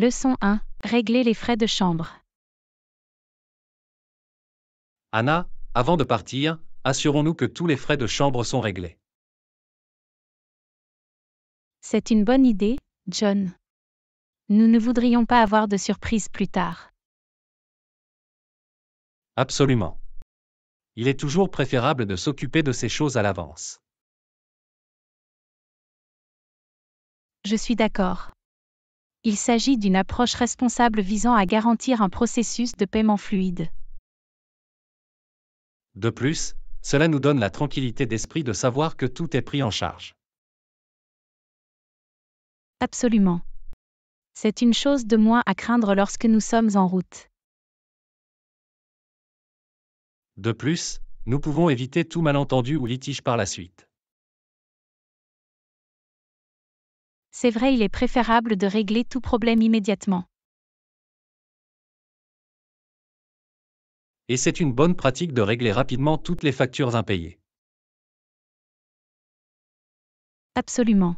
Leçon 1. Régler les frais de chambre. Anna, avant de partir, assurons-nous que tous les frais de chambre sont réglés. C'est une bonne idée, John. Nous ne voudrions pas avoir de surprise plus tard. Absolument. Il est toujours préférable de s'occuper de ces choses à l'avance. Je suis d'accord il s'agit d'une approche responsable visant à garantir un processus de paiement fluide. De plus, cela nous donne la tranquillité d'esprit de savoir que tout est pris en charge. Absolument. C'est une chose de moins à craindre lorsque nous sommes en route. De plus, nous pouvons éviter tout malentendu ou litige par la suite. c'est vrai il est préférable de régler tout problème immédiatement. Et c'est une bonne pratique de régler rapidement toutes les factures impayées. Absolument.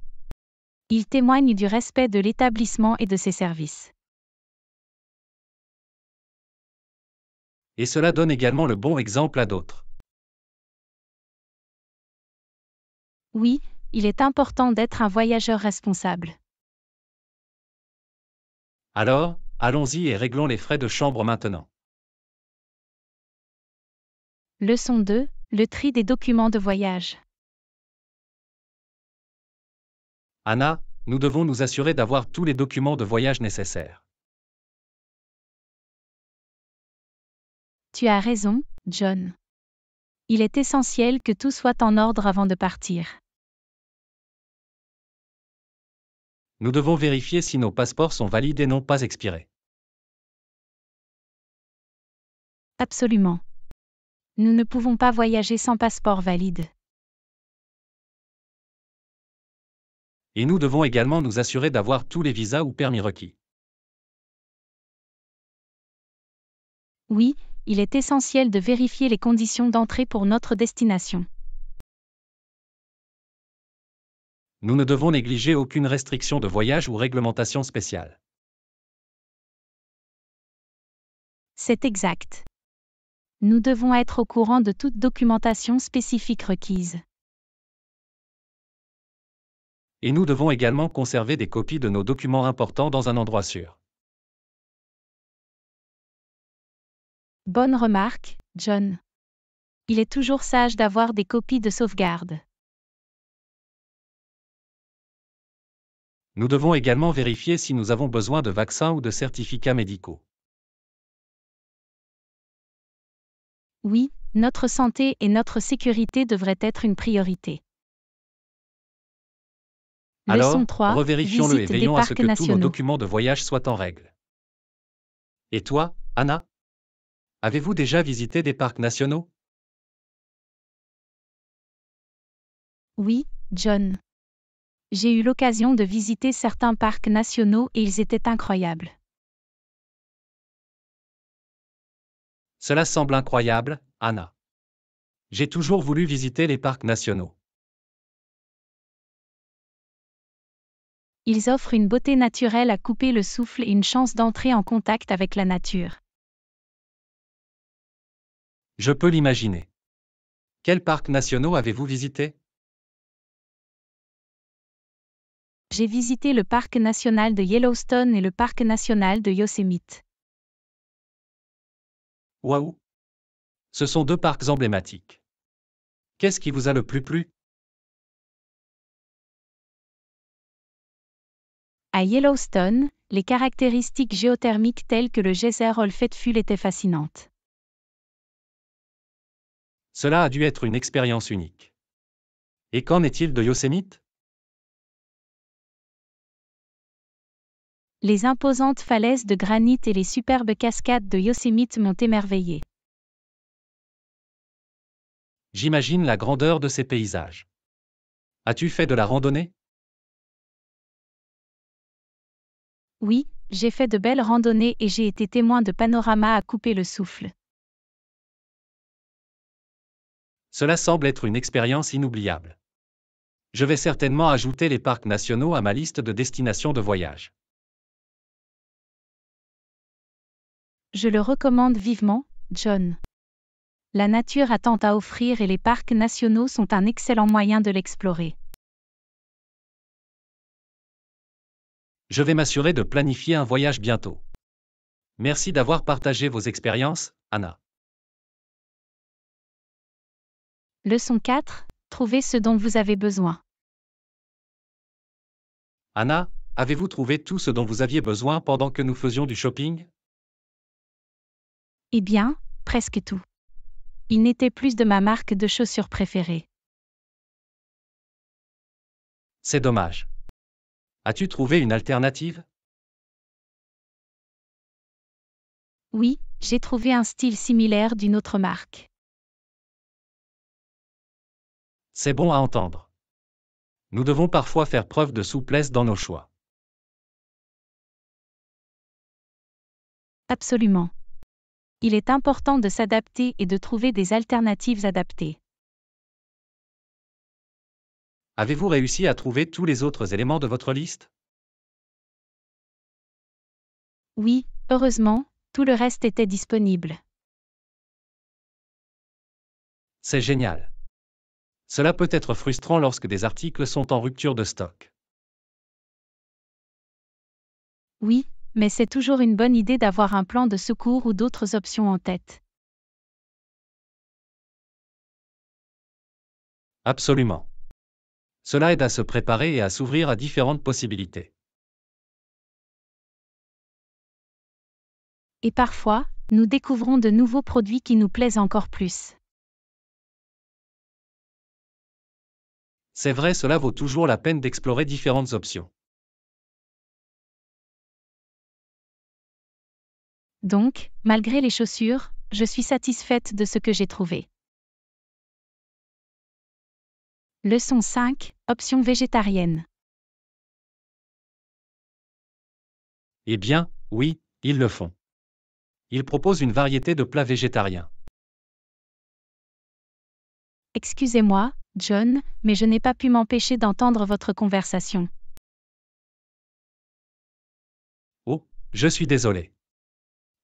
Il témoigne du respect de l'établissement et de ses services. Et cela donne également le bon exemple à d'autres. Oui, il est important d'être un voyageur responsable. Alors, allons-y et réglons les frais de chambre maintenant. Leçon 2. Le tri des documents de voyage. Anna, nous devons nous assurer d'avoir tous les documents de voyage nécessaires. Tu as raison, John. Il est essentiel que tout soit en ordre avant de partir. nous devons vérifier si nos passeports sont valides et non pas expirés. Absolument. Nous ne pouvons pas voyager sans passeport valide. Et nous devons également nous assurer d'avoir tous les visas ou permis requis. Oui, il est essentiel de vérifier les conditions d'entrée pour notre destination. nous ne devons négliger aucune restriction de voyage ou réglementation spéciale. C'est exact. Nous devons être au courant de toute documentation spécifique requise. Et nous devons également conserver des copies de nos documents importants dans un endroit sûr. Bonne remarque, John. Il est toujours sage d'avoir des copies de sauvegarde. Nous devons également vérifier si nous avons besoin de vaccins ou de certificats médicaux. Oui, notre santé et notre sécurité devraient être une priorité. Alors, revérifions-le et veillons à ce que tous nos documents de voyage soient en règle. Et toi, Anna Avez-vous déjà visité des parcs nationaux Oui, John. J'ai eu l'occasion de visiter certains parcs nationaux et ils étaient incroyables. Cela semble incroyable, Anna. J'ai toujours voulu visiter les parcs nationaux. Ils offrent une beauté naturelle à couper le souffle et une chance d'entrer en contact avec la nature. Je peux l'imaginer. Quels parcs nationaux avez-vous visités j'ai visité le parc national de Yellowstone et le parc national de Yosemite. Waouh Ce sont deux parcs emblématiques. Qu'est-ce qui vous a le plus plu À Yellowstone, les caractéristiques géothermiques telles que le geyser Olfetful étaient fascinantes. Cela a dû être une expérience unique. Et qu'en est-il de Yosemite Les imposantes falaises de granit et les superbes cascades de Yosemite m'ont émerveillé. J'imagine la grandeur de ces paysages. As-tu fait de la randonnée Oui, j'ai fait de belles randonnées et j'ai été témoin de panoramas à couper le souffle. Cela semble être une expérience inoubliable. Je vais certainement ajouter les parcs nationaux à ma liste de destinations de voyage. Je le recommande vivement, John. La nature a tant à offrir et les parcs nationaux sont un excellent moyen de l'explorer. Je vais m'assurer de planifier un voyage bientôt. Merci d'avoir partagé vos expériences, Anna. Leçon 4. Trouvez ce dont vous avez besoin. Anna, avez-vous trouvé tout ce dont vous aviez besoin pendant que nous faisions du shopping eh bien, presque tout. Il n'était plus de ma marque de chaussures préférée. C'est dommage. As-tu trouvé une alternative Oui, j'ai trouvé un style similaire d'une autre marque. C'est bon à entendre. Nous devons parfois faire preuve de souplesse dans nos choix. Absolument il est important de s'adapter et de trouver des alternatives adaptées. Avez-vous réussi à trouver tous les autres éléments de votre liste Oui, heureusement, tout le reste était disponible. C'est génial. Cela peut être frustrant lorsque des articles sont en rupture de stock. Oui, mais c'est toujours une bonne idée d'avoir un plan de secours ou d'autres options en tête. Absolument. Cela aide à se préparer et à s'ouvrir à différentes possibilités. Et parfois, nous découvrons de nouveaux produits qui nous plaisent encore plus. C'est vrai, cela vaut toujours la peine d'explorer différentes options. Donc, malgré les chaussures, je suis satisfaite de ce que j'ai trouvé. Leçon 5, option végétarienne. Eh bien, oui, ils le font. Ils proposent une variété de plats végétariens. Excusez-moi, John, mais je n'ai pas pu m'empêcher d'entendre votre conversation. Oh, je suis désolé.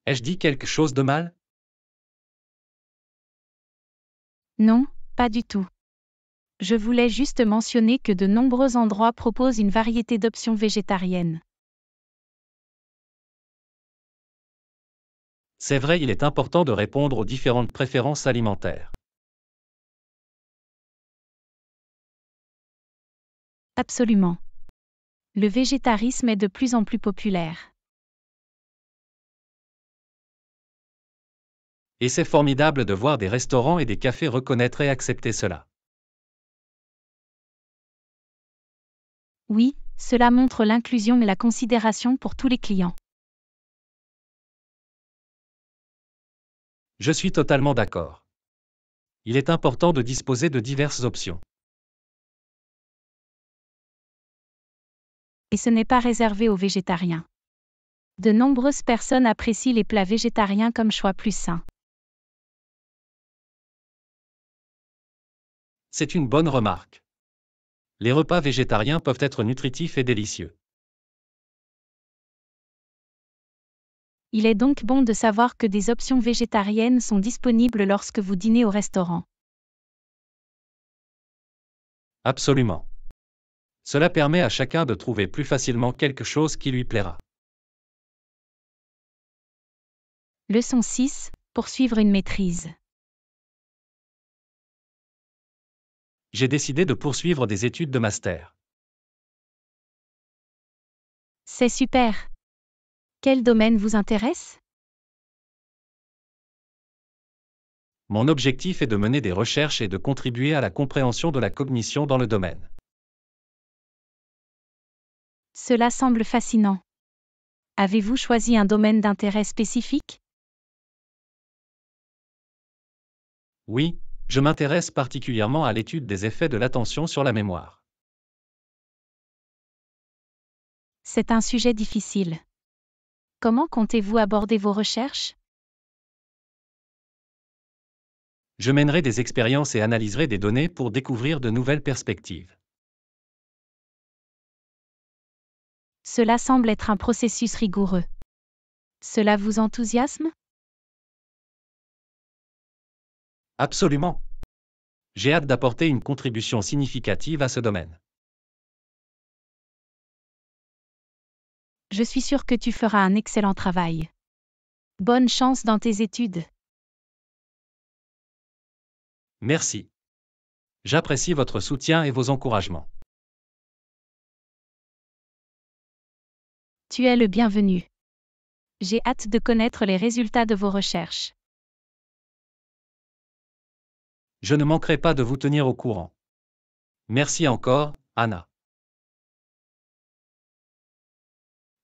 Ai-je dit quelque chose de mal Non, pas du tout. Je voulais juste mentionner que de nombreux endroits proposent une variété d'options végétariennes. C'est vrai, il est important de répondre aux différentes préférences alimentaires. Absolument. Le végétarisme est de plus en plus populaire. Et c'est formidable de voir des restaurants et des cafés reconnaître et accepter cela. Oui, cela montre l'inclusion et la considération pour tous les clients. Je suis totalement d'accord. Il est important de disposer de diverses options. Et ce n'est pas réservé aux végétariens. De nombreuses personnes apprécient les plats végétariens comme choix plus sain. C'est une bonne remarque. Les repas végétariens peuvent être nutritifs et délicieux. Il est donc bon de savoir que des options végétariennes sont disponibles lorsque vous dînez au restaurant. Absolument. Cela permet à chacun de trouver plus facilement quelque chose qui lui plaira. Leçon 6. Poursuivre une maîtrise. j'ai décidé de poursuivre des études de master. C'est super. Quel domaine vous intéresse Mon objectif est de mener des recherches et de contribuer à la compréhension de la cognition dans le domaine. Cela semble fascinant. Avez-vous choisi un domaine d'intérêt spécifique Oui, je m'intéresse particulièrement à l'étude des effets de l'attention sur la mémoire. C'est un sujet difficile. Comment comptez-vous aborder vos recherches Je mènerai des expériences et analyserai des données pour découvrir de nouvelles perspectives. Cela semble être un processus rigoureux. Cela vous enthousiasme Absolument. J'ai hâte d'apporter une contribution significative à ce domaine. Je suis sûr que tu feras un excellent travail. Bonne chance dans tes études. Merci. J'apprécie votre soutien et vos encouragements. Tu es le bienvenu. J'ai hâte de connaître les résultats de vos recherches. Je ne manquerai pas de vous tenir au courant. Merci encore, Anna.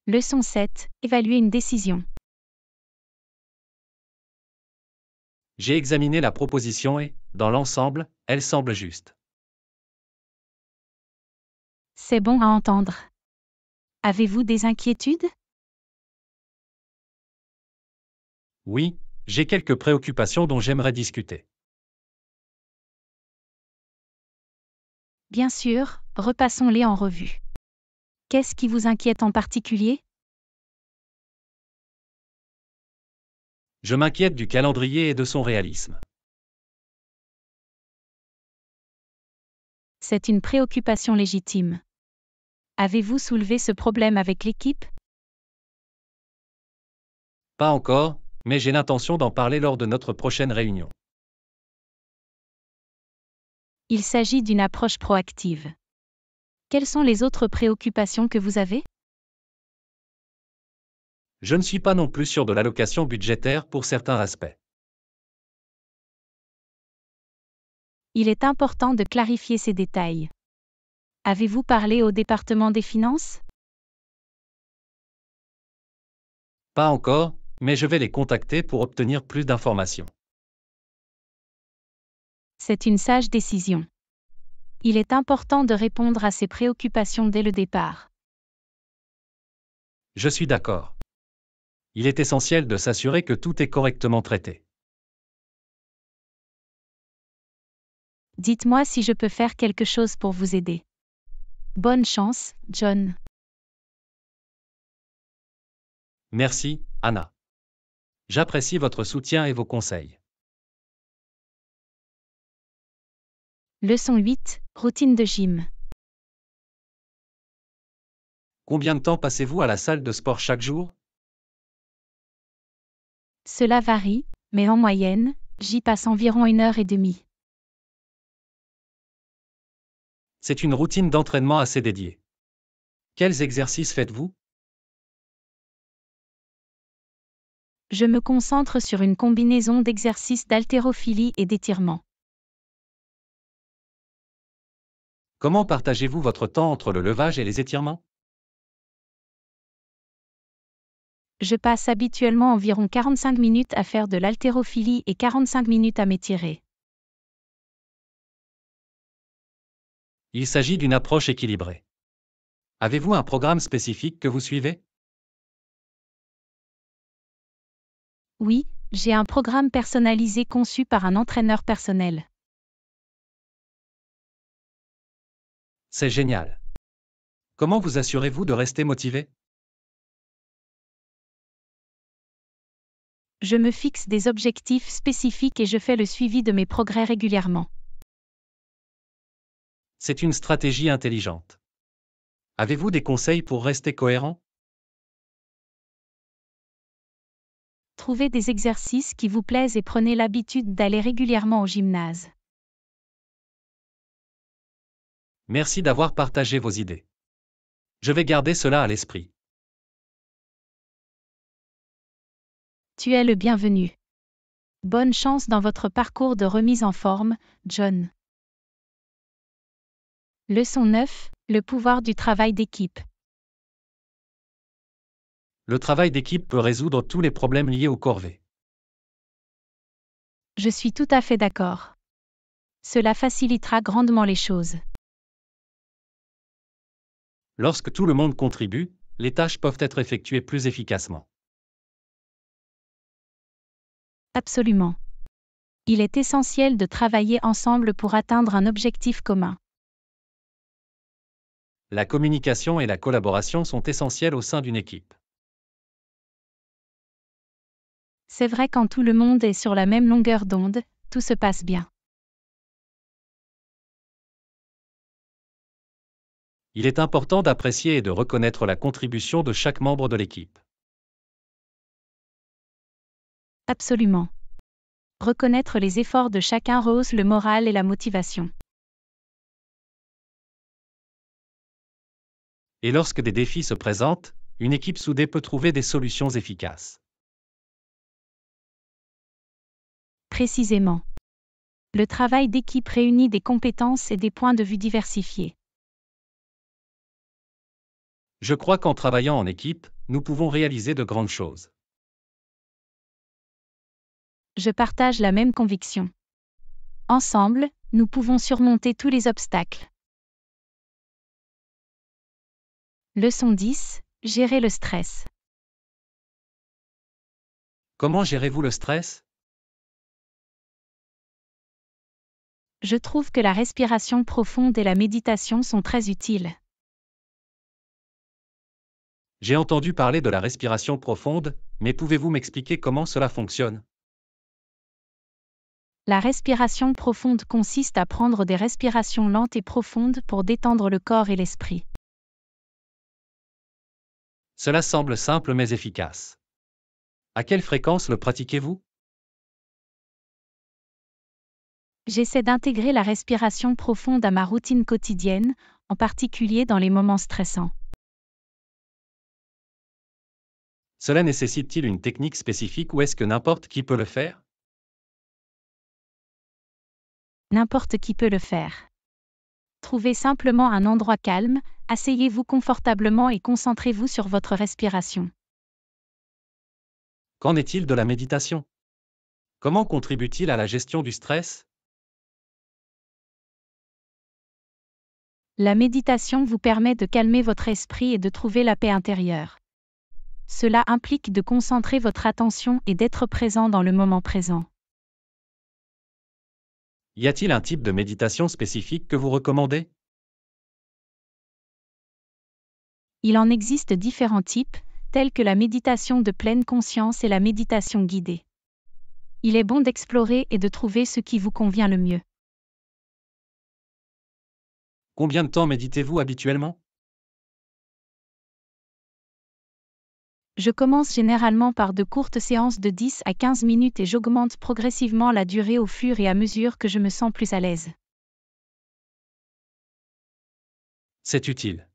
Leçon 7. Évaluer une décision. J'ai examiné la proposition et, dans l'ensemble, elle semble juste. C'est bon à entendre. Avez-vous des inquiétudes Oui, j'ai quelques préoccupations dont j'aimerais discuter. Bien sûr, repassons-les en revue. Qu'est-ce qui vous inquiète en particulier Je m'inquiète du calendrier et de son réalisme. C'est une préoccupation légitime. Avez-vous soulevé ce problème avec l'équipe Pas encore, mais j'ai l'intention d'en parler lors de notre prochaine réunion il s'agit d'une approche proactive. Quelles sont les autres préoccupations que vous avez Je ne suis pas non plus sûr de l'allocation budgétaire pour certains aspects. Il est important de clarifier ces détails. Avez-vous parlé au département des finances Pas encore, mais je vais les contacter pour obtenir plus d'informations. C'est une sage décision. Il est important de répondre à ces préoccupations dès le départ. Je suis d'accord. Il est essentiel de s'assurer que tout est correctement traité. Dites-moi si je peux faire quelque chose pour vous aider. Bonne chance, John. Merci, Anna. J'apprécie votre soutien et vos conseils. Leçon 8, routine de gym. Combien de temps passez-vous à la salle de sport chaque jour Cela varie, mais en moyenne, j'y passe environ une heure et demie. C'est une routine d'entraînement assez dédiée. Quels exercices faites-vous Je me concentre sur une combinaison d'exercices d'haltérophilie et d'étirement. Comment partagez-vous votre temps entre le levage et les étirements Je passe habituellement environ 45 minutes à faire de l'haltérophilie et 45 minutes à m'étirer. Il s'agit d'une approche équilibrée. Avez-vous un programme spécifique que vous suivez Oui, j'ai un programme personnalisé conçu par un entraîneur personnel. C'est génial. Comment vous assurez-vous de rester motivé Je me fixe des objectifs spécifiques et je fais le suivi de mes progrès régulièrement. C'est une stratégie intelligente. Avez-vous des conseils pour rester cohérent Trouvez des exercices qui vous plaisent et prenez l'habitude d'aller régulièrement au gymnase. Merci d'avoir partagé vos idées. Je vais garder cela à l'esprit. Tu es le bienvenu. Bonne chance dans votre parcours de remise en forme, John. Leçon 9. Le pouvoir du travail d'équipe. Le travail d'équipe peut résoudre tous les problèmes liés aux corvées. Je suis tout à fait d'accord. Cela facilitera grandement les choses. Lorsque tout le monde contribue, les tâches peuvent être effectuées plus efficacement. Absolument. Il est essentiel de travailler ensemble pour atteindre un objectif commun. La communication et la collaboration sont essentielles au sein d'une équipe. C'est vrai quand tout le monde est sur la même longueur d'onde, tout se passe bien. il est important d'apprécier et de reconnaître la contribution de chaque membre de l'équipe. Absolument. Reconnaître les efforts de chacun rehausse le moral et la motivation. Et lorsque des défis se présentent, une équipe soudée peut trouver des solutions efficaces. Précisément. Le travail d'équipe réunit des compétences et des points de vue diversifiés. Je crois qu'en travaillant en équipe, nous pouvons réaliser de grandes choses. Je partage la même conviction. Ensemble, nous pouvons surmonter tous les obstacles. Leçon 10. Gérer le stress. Comment gérez-vous le stress Je trouve que la respiration profonde et la méditation sont très utiles. J'ai entendu parler de la respiration profonde, mais pouvez-vous m'expliquer comment cela fonctionne La respiration profonde consiste à prendre des respirations lentes et profondes pour détendre le corps et l'esprit. Cela semble simple mais efficace. À quelle fréquence le pratiquez-vous J'essaie d'intégrer la respiration profonde à ma routine quotidienne, en particulier dans les moments stressants. Cela nécessite-t-il une technique spécifique ou est-ce que n'importe qui peut le faire N'importe qui peut le faire. Trouvez simplement un endroit calme, asseyez-vous confortablement et concentrez-vous sur votre respiration. Qu'en est-il de la méditation Comment contribue-t-il à la gestion du stress La méditation vous permet de calmer votre esprit et de trouver la paix intérieure. Cela implique de concentrer votre attention et d'être présent dans le moment présent. Y a-t-il un type de méditation spécifique que vous recommandez Il en existe différents types, tels que la méditation de pleine conscience et la méditation guidée. Il est bon d'explorer et de trouver ce qui vous convient le mieux. Combien de temps méditez-vous habituellement Je commence généralement par de courtes séances de 10 à 15 minutes et j'augmente progressivement la durée au fur et à mesure que je me sens plus à l'aise. C'est utile.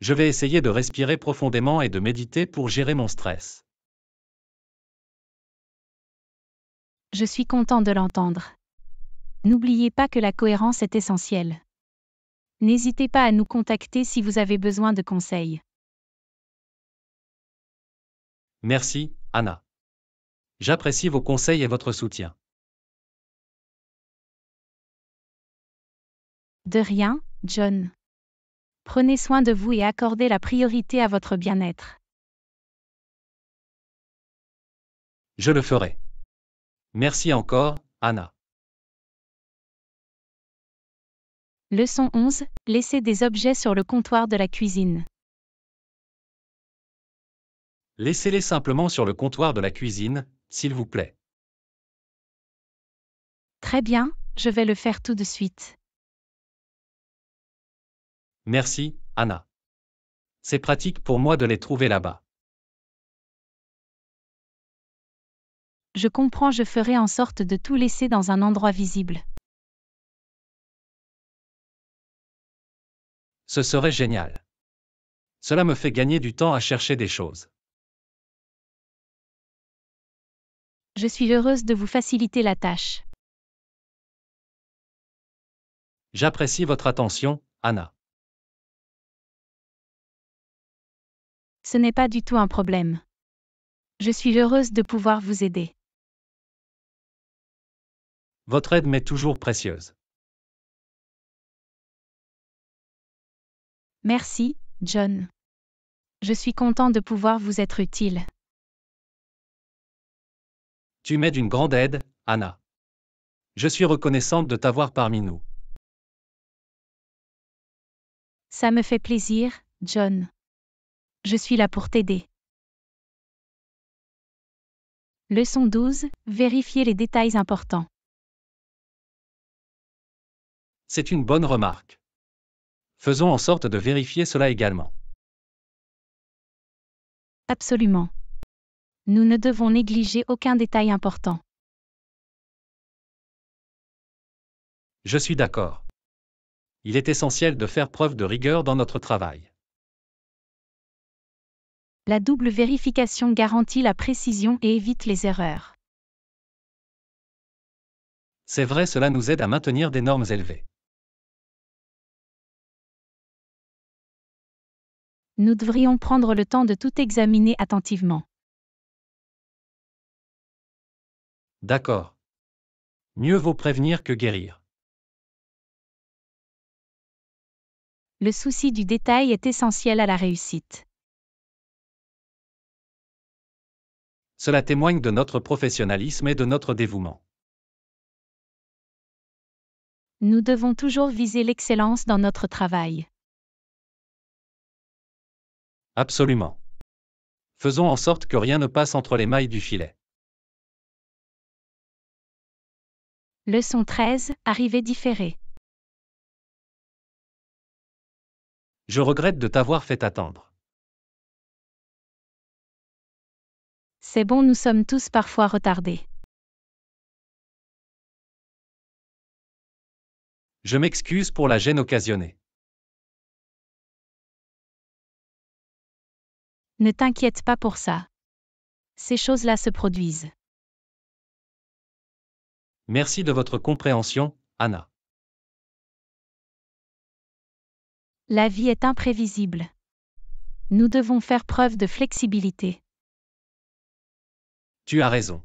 Je vais essayer de respirer profondément et de méditer pour gérer mon stress. Je suis content de l'entendre. N'oubliez pas que la cohérence est essentielle. N'hésitez pas à nous contacter si vous avez besoin de conseils. Merci, Anna. J'apprécie vos conseils et votre soutien. De rien, John. Prenez soin de vous et accordez la priorité à votre bien-être. Je le ferai. Merci encore, Anna. Leçon 11. Laissez des objets sur le comptoir de la cuisine. Laissez-les simplement sur le comptoir de la cuisine, s'il vous plaît. Très bien, je vais le faire tout de suite. Merci, Anna. C'est pratique pour moi de les trouver là-bas. Je comprends, je ferai en sorte de tout laisser dans un endroit visible. Ce serait génial. Cela me fait gagner du temps à chercher des choses. Je suis heureuse de vous faciliter la tâche. J'apprécie votre attention, Anna. Ce n'est pas du tout un problème. Je suis heureuse de pouvoir vous aider. Votre aide m'est toujours précieuse. Merci, John. Je suis content de pouvoir vous être utile. Tu m'es d'une grande aide, Anna. Je suis reconnaissante de t'avoir parmi nous. Ça me fait plaisir, John. Je suis là pour t'aider. Leçon 12. Vérifier les détails importants. C'est une bonne remarque. Faisons en sorte de vérifier cela également. Absolument nous ne devons négliger aucun détail important. Je suis d'accord. Il est essentiel de faire preuve de rigueur dans notre travail. La double vérification garantit la précision et évite les erreurs. C'est vrai, cela nous aide à maintenir des normes élevées. Nous devrions prendre le temps de tout examiner attentivement. D'accord. Mieux vaut prévenir que guérir. Le souci du détail est essentiel à la réussite. Cela témoigne de notre professionnalisme et de notre dévouement. Nous devons toujours viser l'excellence dans notre travail. Absolument. Faisons en sorte que rien ne passe entre les mailles du filet. Leçon 13, arrivée différée. Je regrette de t'avoir fait attendre. C'est bon, nous sommes tous parfois retardés. Je m'excuse pour la gêne occasionnée. Ne t'inquiète pas pour ça. Ces choses-là se produisent. Merci de votre compréhension, Anna. La vie est imprévisible. Nous devons faire preuve de flexibilité. Tu as raison.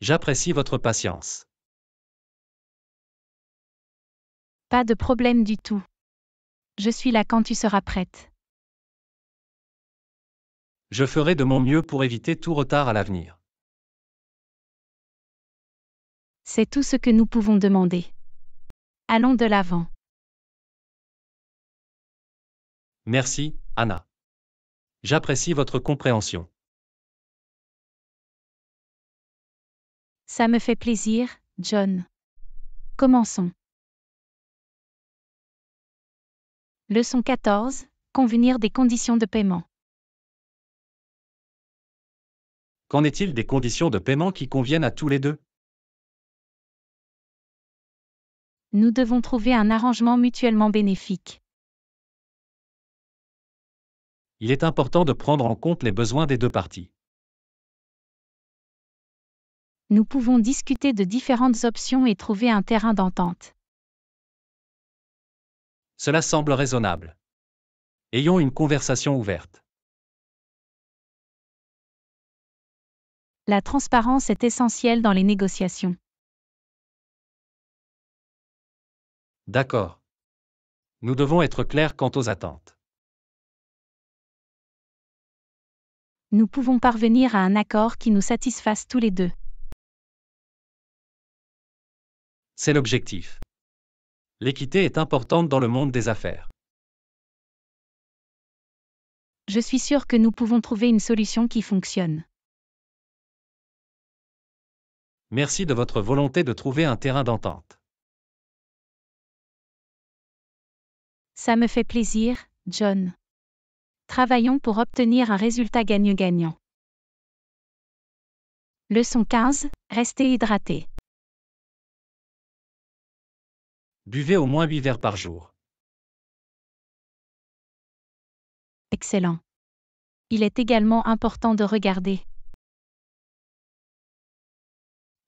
J'apprécie votre patience. Pas de problème du tout. Je suis là quand tu seras prête. Je ferai de mon mieux pour éviter tout retard à l'avenir. C'est tout ce que nous pouvons demander. Allons de l'avant. Merci, Anna. J'apprécie votre compréhension. Ça me fait plaisir, John. Commençons. Leçon 14. Convenir des conditions de paiement. Qu'en est-il des conditions de paiement qui conviennent à tous les deux Nous devons trouver un arrangement mutuellement bénéfique. Il est important de prendre en compte les besoins des deux parties. Nous pouvons discuter de différentes options et trouver un terrain d'entente. Cela semble raisonnable. Ayons une conversation ouverte. La transparence est essentielle dans les négociations. D'accord. Nous devons être clairs quant aux attentes. Nous pouvons parvenir à un accord qui nous satisfasse tous les deux. C'est l'objectif. L'équité est importante dans le monde des affaires. Je suis sûr que nous pouvons trouver une solution qui fonctionne. Merci de votre volonté de trouver un terrain d'entente. Ça me fait plaisir, John. Travaillons pour obtenir un résultat gagnant-gagnant. Leçon 15. Restez hydraté. Buvez au moins 8 verres par jour. Excellent. Il est également important de regarder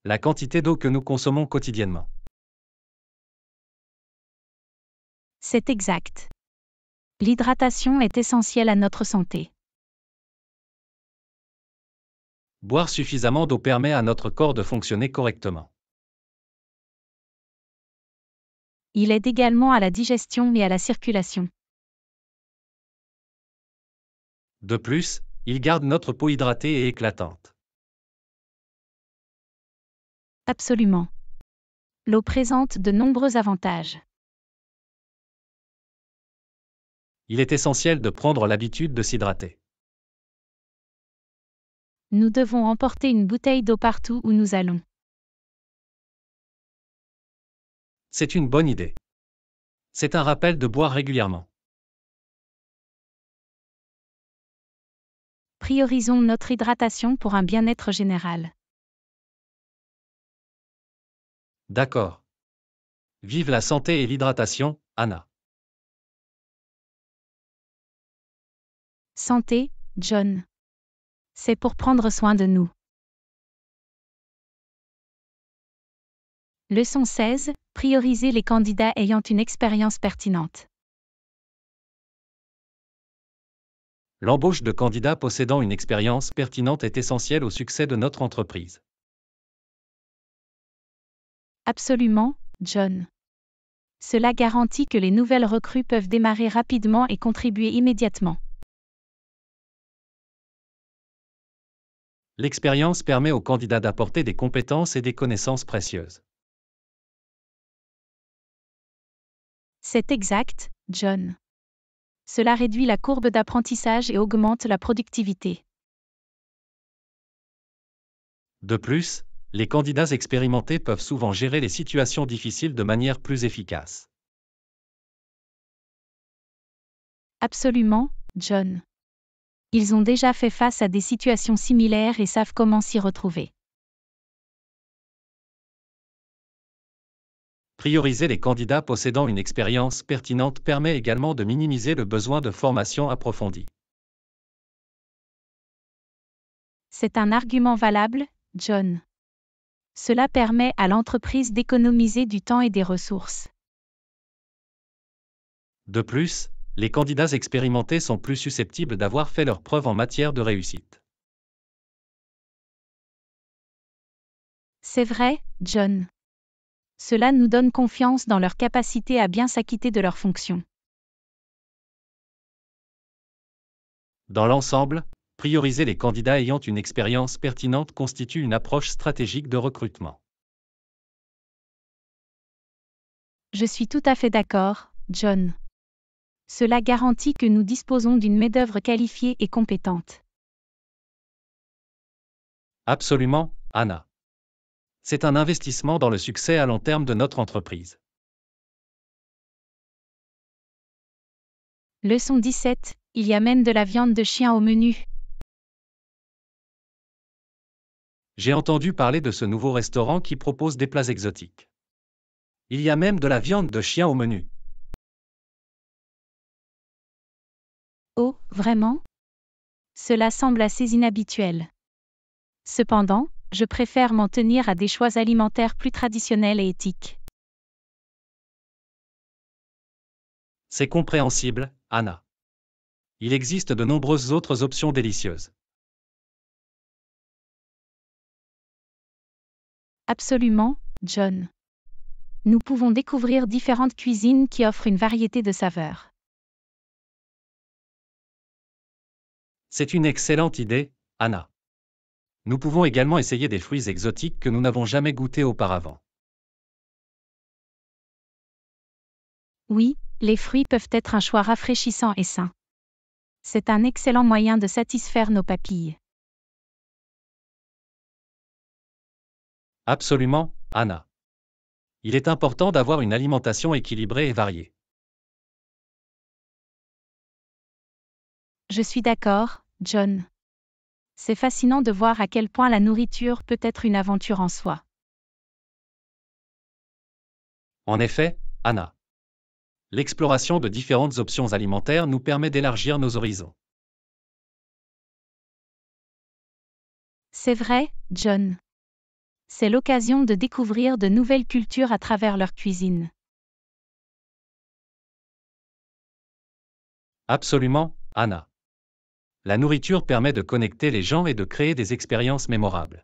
la quantité d'eau que nous consommons quotidiennement. C'est exact. L'hydratation est essentielle à notre santé. Boire suffisamment d'eau permet à notre corps de fonctionner correctement. Il aide également à la digestion et à la circulation. De plus, il garde notre peau hydratée et éclatante. Absolument. L'eau présente de nombreux avantages. il est essentiel de prendre l'habitude de s'hydrater. Nous devons emporter une bouteille d'eau partout où nous allons. C'est une bonne idée. C'est un rappel de boire régulièrement. Priorisons notre hydratation pour un bien-être général. D'accord. Vive la santé et l'hydratation, Anna. Santé, John. C'est pour prendre soin de nous. Leçon 16. Prioriser les candidats ayant une expérience pertinente. L'embauche de candidats possédant une expérience pertinente est essentielle au succès de notre entreprise. Absolument, John. Cela garantit que les nouvelles recrues peuvent démarrer rapidement et contribuer immédiatement. L'expérience permet aux candidats d'apporter des compétences et des connaissances précieuses. C'est exact, John. Cela réduit la courbe d'apprentissage et augmente la productivité. De plus, les candidats expérimentés peuvent souvent gérer les situations difficiles de manière plus efficace. Absolument, John. Ils ont déjà fait face à des situations similaires et savent comment s'y retrouver. Prioriser les candidats possédant une expérience pertinente permet également de minimiser le besoin de formation approfondie. C'est un argument valable, John. Cela permet à l'entreprise d'économiser du temps et des ressources. De plus, les candidats expérimentés sont plus susceptibles d'avoir fait leurs preuves en matière de réussite. C'est vrai, John. Cela nous donne confiance dans leur capacité à bien s'acquitter de leurs fonctions. Dans l'ensemble, prioriser les candidats ayant une expérience pertinente constitue une approche stratégique de recrutement. Je suis tout à fait d'accord, John. Cela garantit que nous disposons d'une main-d'œuvre qualifiée et compétente. Absolument, Anna. C'est un investissement dans le succès à long terme de notre entreprise. Leçon 17. Il y a même de la viande de chien au menu. J'ai entendu parler de ce nouveau restaurant qui propose des plats exotiques. Il y a même de la viande de chien au menu. Vraiment Cela semble assez inhabituel. Cependant, je préfère m'en tenir à des choix alimentaires plus traditionnels et éthiques. C'est compréhensible, Anna. Il existe de nombreuses autres options délicieuses. Absolument, John. Nous pouvons découvrir différentes cuisines qui offrent une variété de saveurs. C'est une excellente idée, Anna. Nous pouvons également essayer des fruits exotiques que nous n'avons jamais goûtés auparavant. Oui, les fruits peuvent être un choix rafraîchissant et sain. C'est un excellent moyen de satisfaire nos papilles. Absolument, Anna. Il est important d'avoir une alimentation équilibrée et variée. Je suis d'accord, John. C'est fascinant de voir à quel point la nourriture peut être une aventure en soi. En effet, Anna. L'exploration de différentes options alimentaires nous permet d'élargir nos horizons. C'est vrai, John. C'est l'occasion de découvrir de nouvelles cultures à travers leur cuisine. Absolument, Anna. La nourriture permet de connecter les gens et de créer des expériences mémorables.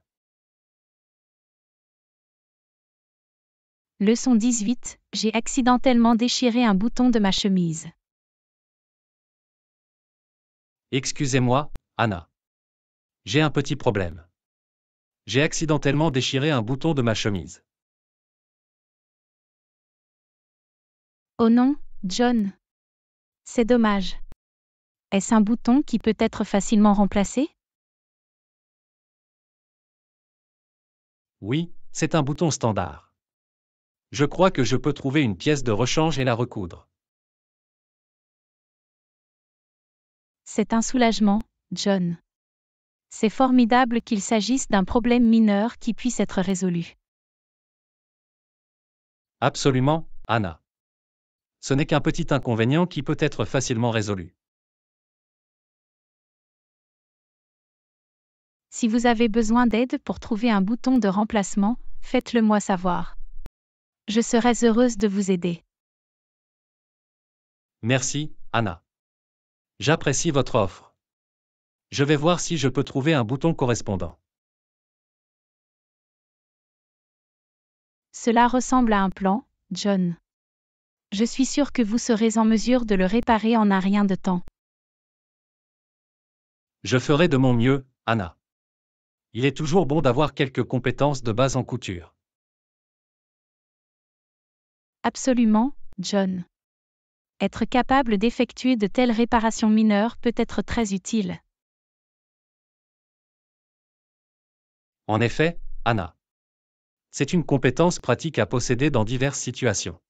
Leçon 18. J'ai accidentellement déchiré un bouton de ma chemise. Excusez-moi, Anna. J'ai un petit problème. J'ai accidentellement déchiré un bouton de ma chemise. Oh non, John. C'est dommage. Est-ce un bouton qui peut être facilement remplacé Oui, c'est un bouton standard. Je crois que je peux trouver une pièce de rechange et la recoudre. C'est un soulagement, John. C'est formidable qu'il s'agisse d'un problème mineur qui puisse être résolu. Absolument, Anna. Ce n'est qu'un petit inconvénient qui peut être facilement résolu. Si vous avez besoin d'aide pour trouver un bouton de remplacement, faites-le moi savoir. Je serai heureuse de vous aider. Merci, Anna. J'apprécie votre offre. Je vais voir si je peux trouver un bouton correspondant. Cela ressemble à un plan, John. Je suis sûre que vous serez en mesure de le réparer en un rien de temps. Je ferai de mon mieux, Anna il est toujours bon d'avoir quelques compétences de base en couture. Absolument, John. Être capable d'effectuer de telles réparations mineures peut être très utile. En effet, Anna. C'est une compétence pratique à posséder dans diverses situations.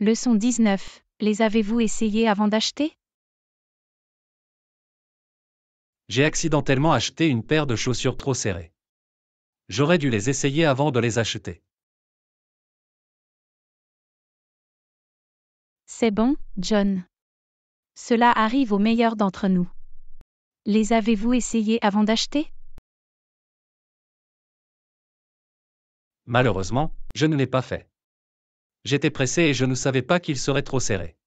Leçon 19. Les avez-vous essayés avant d'acheter j'ai accidentellement acheté une paire de chaussures trop serrées. J'aurais dû les essayer avant de les acheter. C'est bon, John. Cela arrive aux meilleurs d'entre nous. Les avez-vous essayés avant d'acheter Malheureusement, je ne l'ai pas fait. J'étais pressé et je ne savais pas qu'ils seraient trop serrés.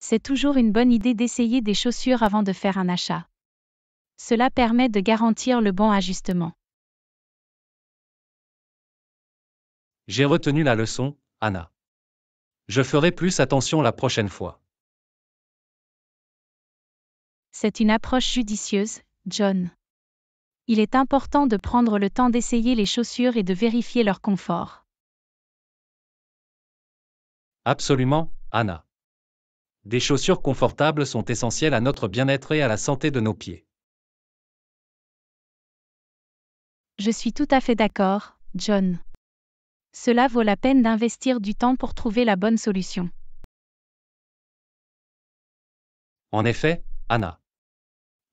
c'est toujours une bonne idée d'essayer des chaussures avant de faire un achat. Cela permet de garantir le bon ajustement. J'ai retenu la leçon, Anna. Je ferai plus attention la prochaine fois. C'est une approche judicieuse, John. Il est important de prendre le temps d'essayer les chaussures et de vérifier leur confort. Absolument, Anna. Des chaussures confortables sont essentielles à notre bien-être et à la santé de nos pieds. Je suis tout à fait d'accord, John. Cela vaut la peine d'investir du temps pour trouver la bonne solution. En effet, Anna.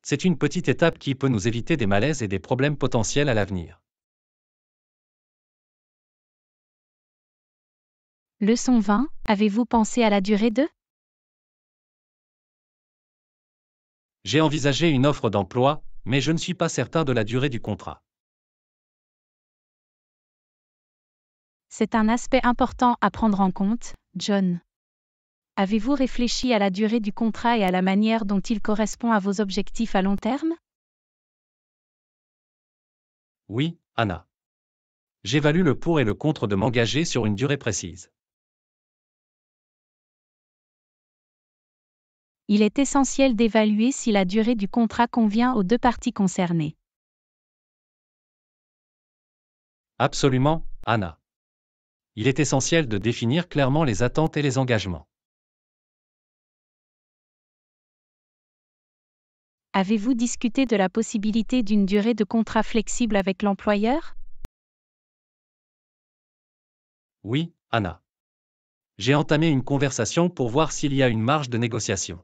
C'est une petite étape qui peut nous éviter des malaises et des problèmes potentiels à l'avenir. Leçon 20. Avez-vous pensé à la durée de J'ai envisagé une offre d'emploi, mais je ne suis pas certain de la durée du contrat. C'est un aspect important à prendre en compte, John. Avez-vous réfléchi à la durée du contrat et à la manière dont il correspond à vos objectifs à long terme Oui, Anna. J'évalue le pour et le contre de m'engager sur une durée précise. il est essentiel d'évaluer si la durée du contrat convient aux deux parties concernées. Absolument, Anna. Il est essentiel de définir clairement les attentes et les engagements. Avez-vous discuté de la possibilité d'une durée de contrat flexible avec l'employeur Oui, Anna. J'ai entamé une conversation pour voir s'il y a une marge de négociation.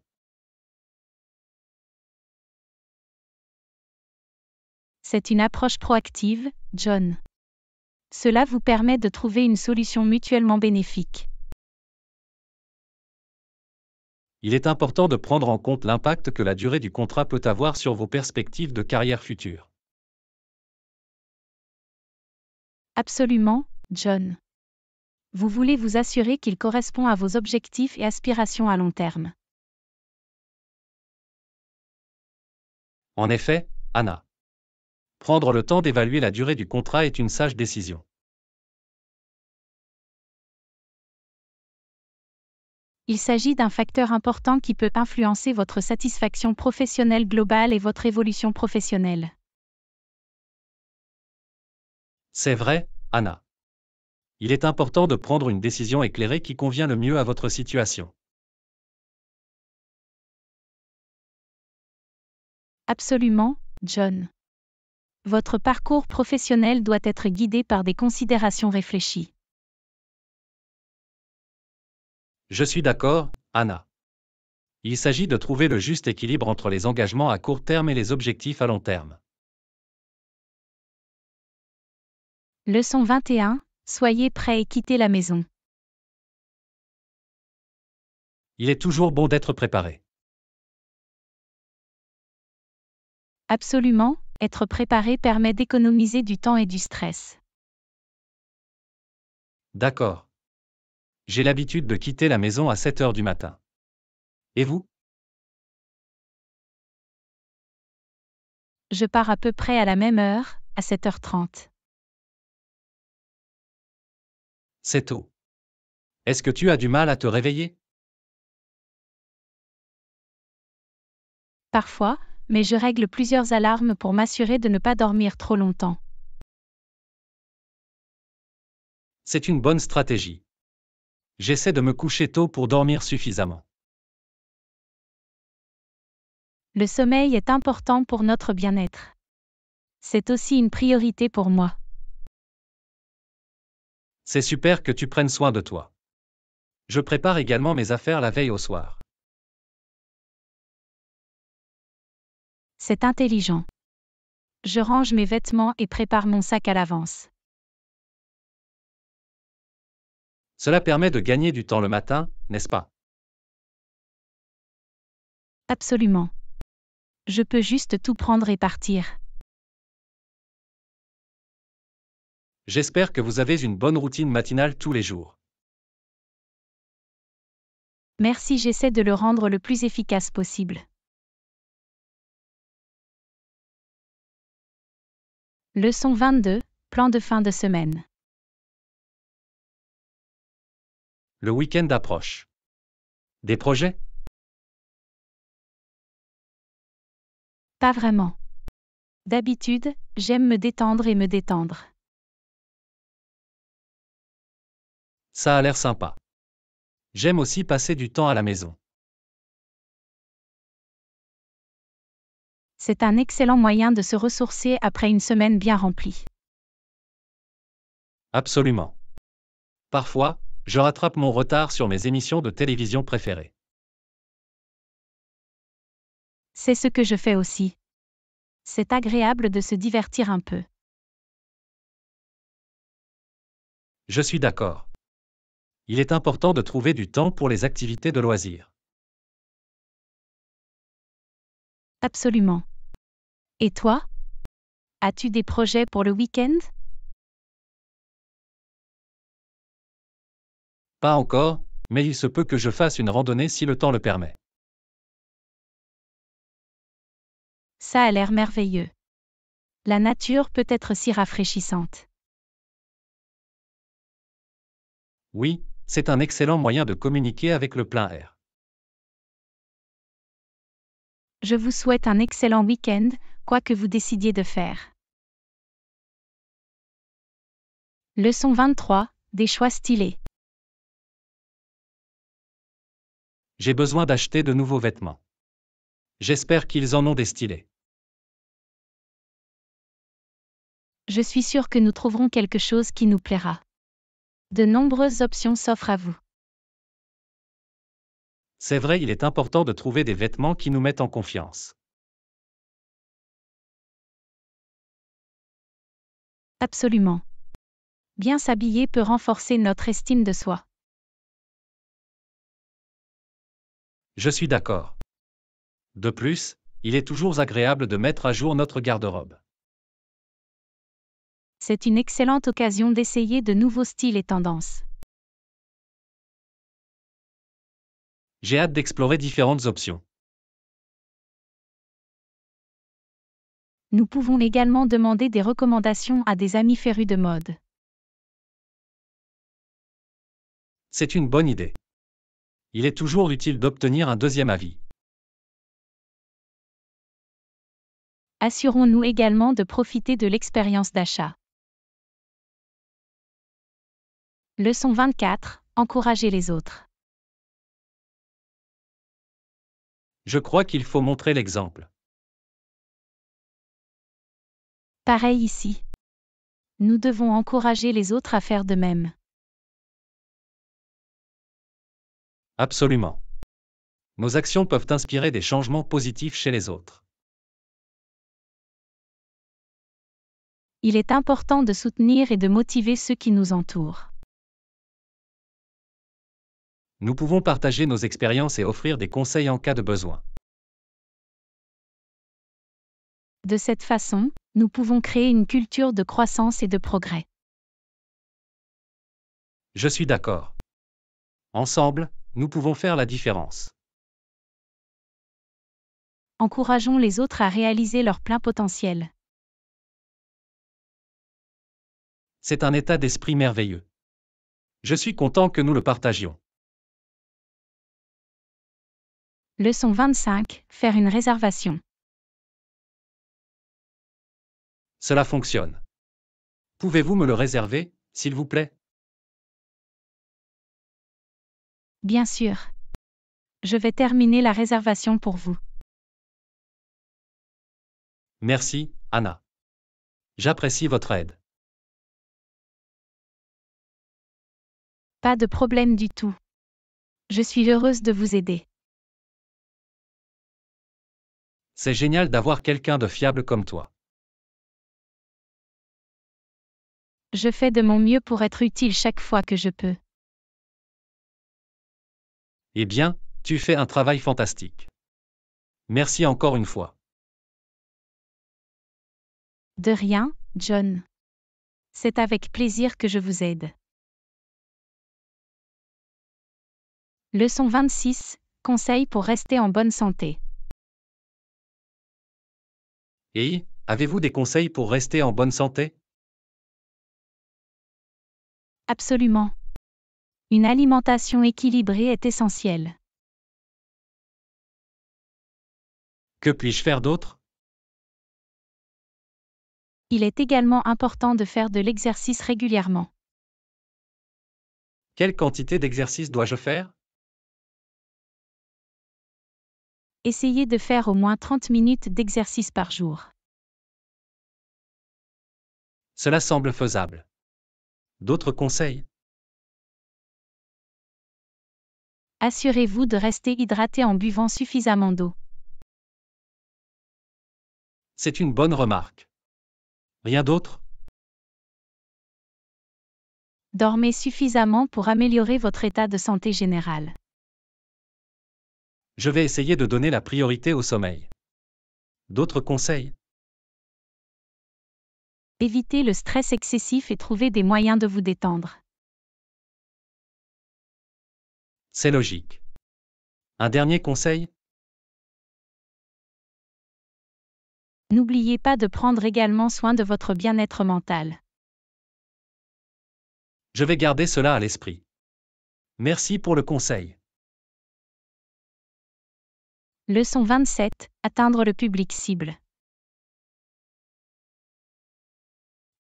C'est une approche proactive, John. Cela vous permet de trouver une solution mutuellement bénéfique. Il est important de prendre en compte l'impact que la durée du contrat peut avoir sur vos perspectives de carrière future. Absolument, John. Vous voulez vous assurer qu'il correspond à vos objectifs et aspirations à long terme. En effet, Anna. Prendre le temps d'évaluer la durée du contrat est une sage décision. Il s'agit d'un facteur important qui peut influencer votre satisfaction professionnelle globale et votre évolution professionnelle. C'est vrai, Anna. Il est important de prendre une décision éclairée qui convient le mieux à votre situation. Absolument, John votre parcours professionnel doit être guidé par des considérations réfléchies. Je suis d'accord, Anna. Il s'agit de trouver le juste équilibre entre les engagements à court terme et les objectifs à long terme. Leçon 21. Soyez prêt et quittez la maison. Il est toujours bon d'être préparé. Absolument, être préparé permet d'économiser du temps et du stress. D'accord. J'ai l'habitude de quitter la maison à 7 heures du matin. Et vous Je pars à peu près à la même heure, à 7h30. C'est tôt. Est-ce que tu as du mal à te réveiller Parfois, mais je règle plusieurs alarmes pour m'assurer de ne pas dormir trop longtemps. C'est une bonne stratégie. J'essaie de me coucher tôt pour dormir suffisamment. Le sommeil est important pour notre bien-être. C'est aussi une priorité pour moi. C'est super que tu prennes soin de toi. Je prépare également mes affaires la veille au soir. C'est intelligent. Je range mes vêtements et prépare mon sac à l'avance. Cela permet de gagner du temps le matin, n'est-ce pas Absolument. Je peux juste tout prendre et partir. J'espère que vous avez une bonne routine matinale tous les jours. Merci, j'essaie de le rendre le plus efficace possible. Leçon 22, plan de fin de semaine. Le week-end approche. Des projets Pas vraiment. D'habitude, j'aime me détendre et me détendre. Ça a l'air sympa. J'aime aussi passer du temps à la maison. c'est un excellent moyen de se ressourcer après une semaine bien remplie. Absolument. Parfois, je rattrape mon retard sur mes émissions de télévision préférées. C'est ce que je fais aussi. C'est agréable de se divertir un peu. Je suis d'accord. Il est important de trouver du temps pour les activités de loisirs. Absolument. Et toi As-tu des projets pour le week-end Pas encore, mais il se peut que je fasse une randonnée si le temps le permet. Ça a l'air merveilleux. La nature peut être si rafraîchissante. Oui, c'est un excellent moyen de communiquer avec le plein air. Je vous souhaite un excellent week-end, quoi que vous décidiez de faire. Leçon 23. Des choix stylés. J'ai besoin d'acheter de nouveaux vêtements. J'espère qu'ils en ont des stylés. Je suis sûr que nous trouverons quelque chose qui nous plaira. De nombreuses options s'offrent à vous. C'est vrai, il est important de trouver des vêtements qui nous mettent en confiance. Absolument. Bien s'habiller peut renforcer notre estime de soi. Je suis d'accord. De plus, il est toujours agréable de mettre à jour notre garde-robe. C'est une excellente occasion d'essayer de nouveaux styles et tendances. J'ai hâte d'explorer différentes options. nous pouvons également demander des recommandations à des amis férus de mode. C'est une bonne idée. Il est toujours utile d'obtenir un deuxième avis. Assurons-nous également de profiter de l'expérience d'achat. Leçon 24. Encourager les autres. Je crois qu'il faut montrer l'exemple. Pareil ici. Nous devons encourager les autres à faire de même. Absolument. Nos actions peuvent inspirer des changements positifs chez les autres. Il est important de soutenir et de motiver ceux qui nous entourent. Nous pouvons partager nos expériences et offrir des conseils en cas de besoin. De cette façon, nous pouvons créer une culture de croissance et de progrès. Je suis d'accord. Ensemble, nous pouvons faire la différence. Encourageons les autres à réaliser leur plein potentiel. C'est un état d'esprit merveilleux. Je suis content que nous le partagions. Leçon 25. Faire une réservation. Cela fonctionne. Pouvez-vous me le réserver, s'il vous plaît Bien sûr. Je vais terminer la réservation pour vous. Merci, Anna. J'apprécie votre aide. Pas de problème du tout. Je suis heureuse de vous aider. C'est génial d'avoir quelqu'un de fiable comme toi. Je fais de mon mieux pour être utile chaque fois que je peux. Eh bien, tu fais un travail fantastique. Merci encore une fois. De rien, John. C'est avec plaisir que je vous aide. Leçon 26. Conseils pour rester en bonne santé. Et, avez-vous des conseils pour rester en bonne santé Absolument. Une alimentation équilibrée est essentielle. Que puis-je faire d'autre Il est également important de faire de l'exercice régulièrement. Quelle quantité d'exercice dois-je faire Essayez de faire au moins 30 minutes d'exercice par jour. Cela semble faisable. D'autres conseils Assurez-vous de rester hydraté en buvant suffisamment d'eau. C'est une bonne remarque. Rien d'autre Dormez suffisamment pour améliorer votre état de santé général. Je vais essayer de donner la priorité au sommeil. D'autres conseils évitez le stress excessif et trouvez des moyens de vous détendre. C'est logique. Un dernier conseil N'oubliez pas de prendre également soin de votre bien-être mental. Je vais garder cela à l'esprit. Merci pour le conseil. Leçon 27. Atteindre le public cible.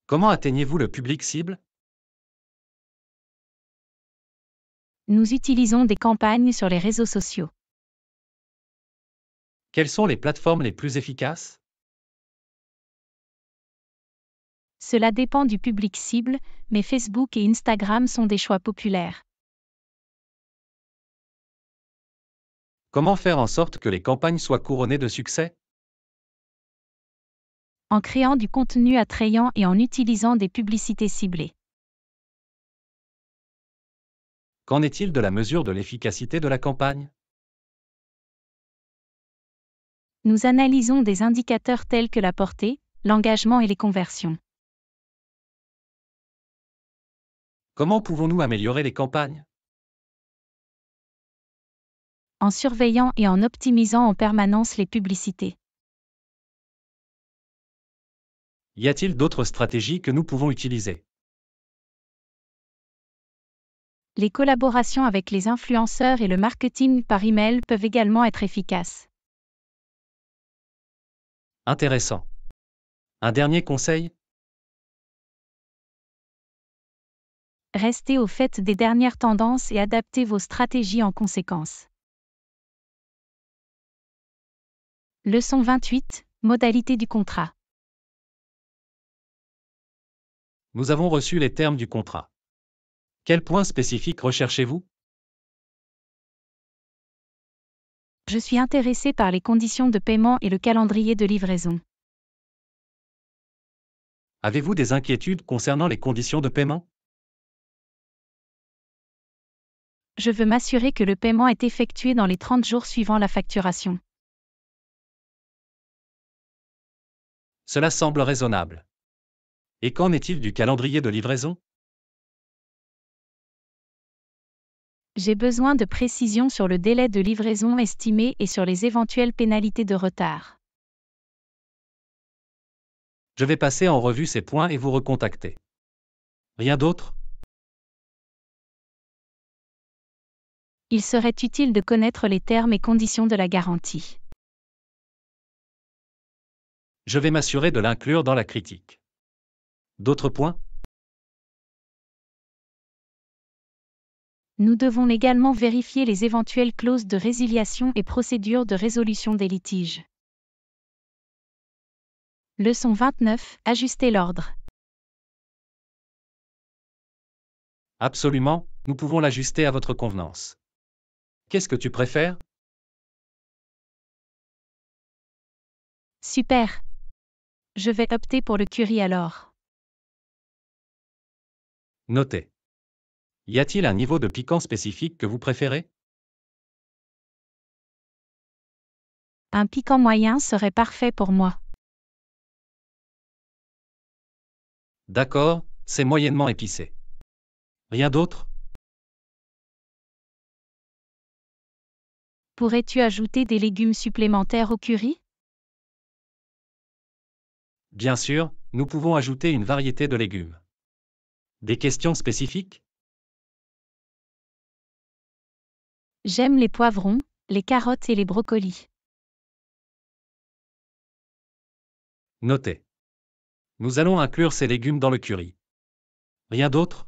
Comment atteignez-vous le public cible Nous utilisons des campagnes sur les réseaux sociaux. Quelles sont les plateformes les plus efficaces Cela dépend du public cible, mais Facebook et Instagram sont des choix populaires. Comment faire en sorte que les campagnes soient couronnées de succès en créant du contenu attrayant et en utilisant des publicités ciblées. Qu'en est-il de la mesure de l'efficacité de la campagne Nous analysons des indicateurs tels que la portée, l'engagement et les conversions. Comment pouvons-nous améliorer les campagnes En surveillant et en optimisant en permanence les publicités. Y a-t-il d'autres stratégies que nous pouvons utiliser Les collaborations avec les influenceurs et le marketing par email peuvent également être efficaces. Intéressant. Un dernier conseil Restez au fait des dernières tendances et adaptez vos stratégies en conséquence. Leçon 28, modalité du contrat. Nous avons reçu les termes du contrat. Quel point spécifique recherchez-vous Je suis intéressé par les conditions de paiement et le calendrier de livraison. Avez-vous des inquiétudes concernant les conditions de paiement Je veux m'assurer que le paiement est effectué dans les 30 jours suivant la facturation. Cela semble raisonnable. Et qu'en est-il du calendrier de livraison J'ai besoin de précisions sur le délai de livraison estimé et sur les éventuelles pénalités de retard. Je vais passer en revue ces points et vous recontacter. Rien d'autre Il serait utile de connaître les termes et conditions de la garantie. Je vais m'assurer de l'inclure dans la critique. D'autres points Nous devons également vérifier les éventuelles clauses de résiliation et procédures de résolution des litiges. Leçon 29. Ajuster l'ordre. Absolument, nous pouvons l'ajuster à votre convenance. Qu'est-ce que tu préfères Super. Je vais opter pour le curie alors. Notez. Y a-t-il un niveau de piquant spécifique que vous préférez Un piquant moyen serait parfait pour moi. D'accord, c'est moyennement épicé. Rien d'autre Pourrais-tu ajouter des légumes supplémentaires au curry Bien sûr, nous pouvons ajouter une variété de légumes. Des questions spécifiques J'aime les poivrons, les carottes et les brocolis. Notez. Nous allons inclure ces légumes dans le curry. Rien d'autre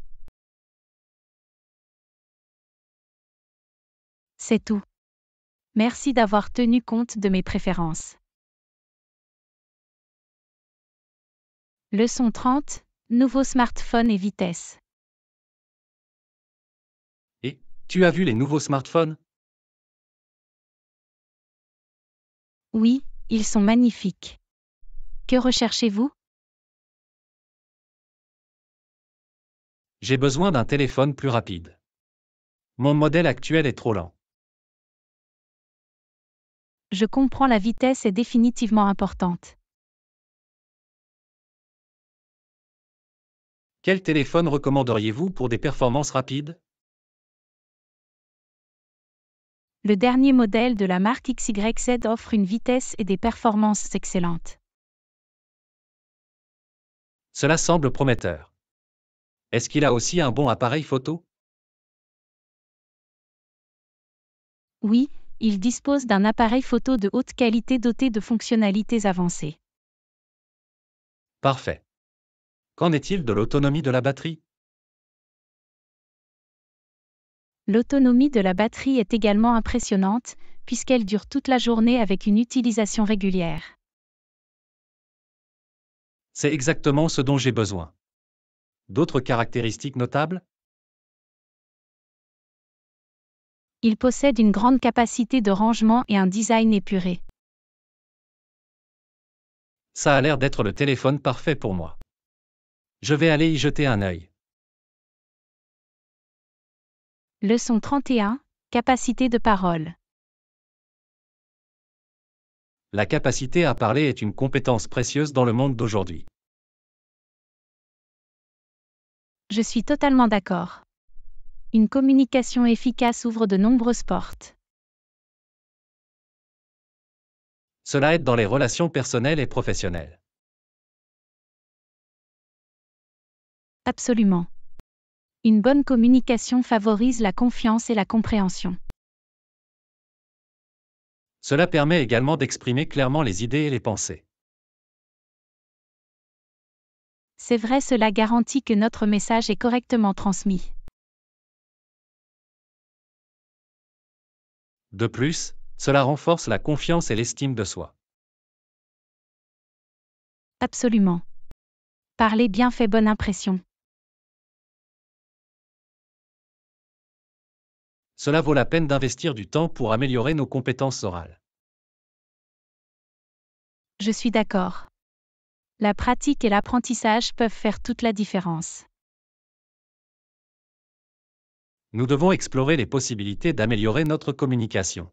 C'est tout. Merci d'avoir tenu compte de mes préférences. Leçon 30, Nouveaux smartphones et vitesse. Et, tu as vu les nouveaux smartphones Oui, ils sont magnifiques. Que recherchez-vous J'ai besoin d'un téléphone plus rapide. Mon modèle actuel est trop lent. Je comprends la vitesse est définitivement importante. Quel téléphone recommanderiez-vous pour des performances rapides Le dernier modèle de la marque XYZ offre une vitesse et des performances excellentes. Cela semble prometteur. Est-ce qu'il a aussi un bon appareil photo Oui, il dispose d'un appareil photo de haute qualité doté de fonctionnalités avancées. Parfait. Qu'en est-il de l'autonomie de la batterie L'autonomie de la batterie est également impressionnante, puisqu'elle dure toute la journée avec une utilisation régulière. C'est exactement ce dont j'ai besoin. D'autres caractéristiques notables Il possède une grande capacité de rangement et un design épuré. Ça a l'air d'être le téléphone parfait pour moi. Je vais aller y jeter un œil. Leçon 31. Capacité de parole. La capacité à parler est une compétence précieuse dans le monde d'aujourd'hui. Je suis totalement d'accord. Une communication efficace ouvre de nombreuses portes. Cela aide dans les relations personnelles et professionnelles. Absolument. Une bonne communication favorise la confiance et la compréhension. Cela permet également d'exprimer clairement les idées et les pensées. C'est vrai, cela garantit que notre message est correctement transmis. De plus, cela renforce la confiance et l'estime de soi. Absolument. Parler bien fait bonne impression. Cela vaut la peine d'investir du temps pour améliorer nos compétences orales. Je suis d'accord. La pratique et l'apprentissage peuvent faire toute la différence. Nous devons explorer les possibilités d'améliorer notre communication.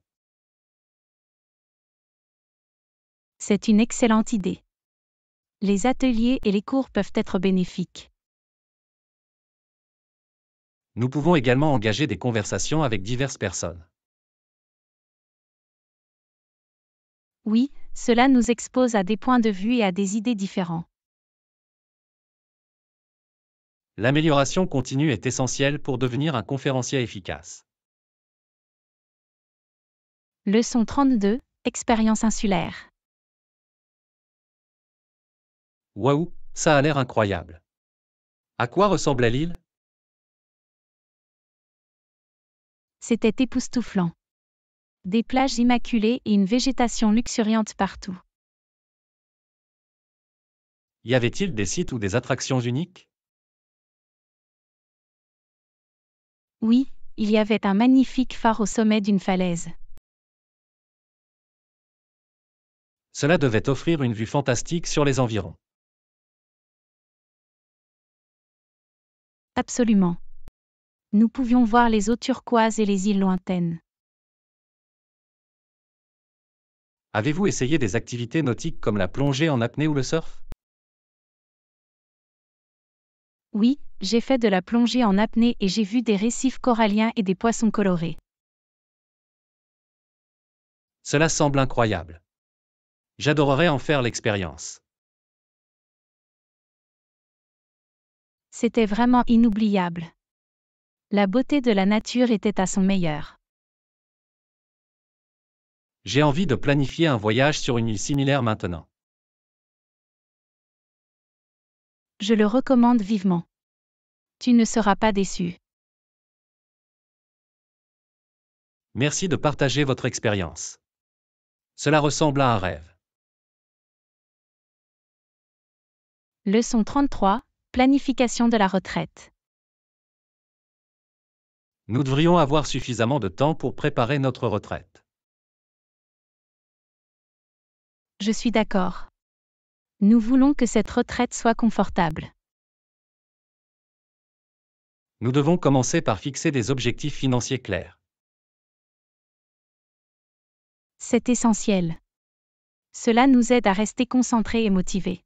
C'est une excellente idée. Les ateliers et les cours peuvent être bénéfiques. Nous pouvons également engager des conversations avec diverses personnes. Oui, cela nous expose à des points de vue et à des idées différents. L'amélioration continue est essentielle pour devenir un conférencier efficace. Leçon 32, expérience insulaire. Waouh, ça a l'air incroyable. À quoi ressemblait l'île C'était époustouflant. Des plages immaculées et une végétation luxuriante partout. Y avait-il des sites ou des attractions uniques Oui, il y avait un magnifique phare au sommet d'une falaise. Cela devait offrir une vue fantastique sur les environs. Absolument nous pouvions voir les eaux turquoises et les îles lointaines. Avez-vous essayé des activités nautiques comme la plongée en apnée ou le surf Oui, j'ai fait de la plongée en apnée et j'ai vu des récifs coralliens et des poissons colorés. Cela semble incroyable. J'adorerais en faire l'expérience. C'était vraiment inoubliable. La beauté de la nature était à son meilleur. J'ai envie de planifier un voyage sur une île similaire maintenant. Je le recommande vivement. Tu ne seras pas déçu. Merci de partager votre expérience. Cela ressemble à un rêve. Leçon 33. Planification de la retraite. Nous devrions avoir suffisamment de temps pour préparer notre retraite. Je suis d'accord. Nous voulons que cette retraite soit confortable. Nous devons commencer par fixer des objectifs financiers clairs. C'est essentiel. Cela nous aide à rester concentrés et motivés.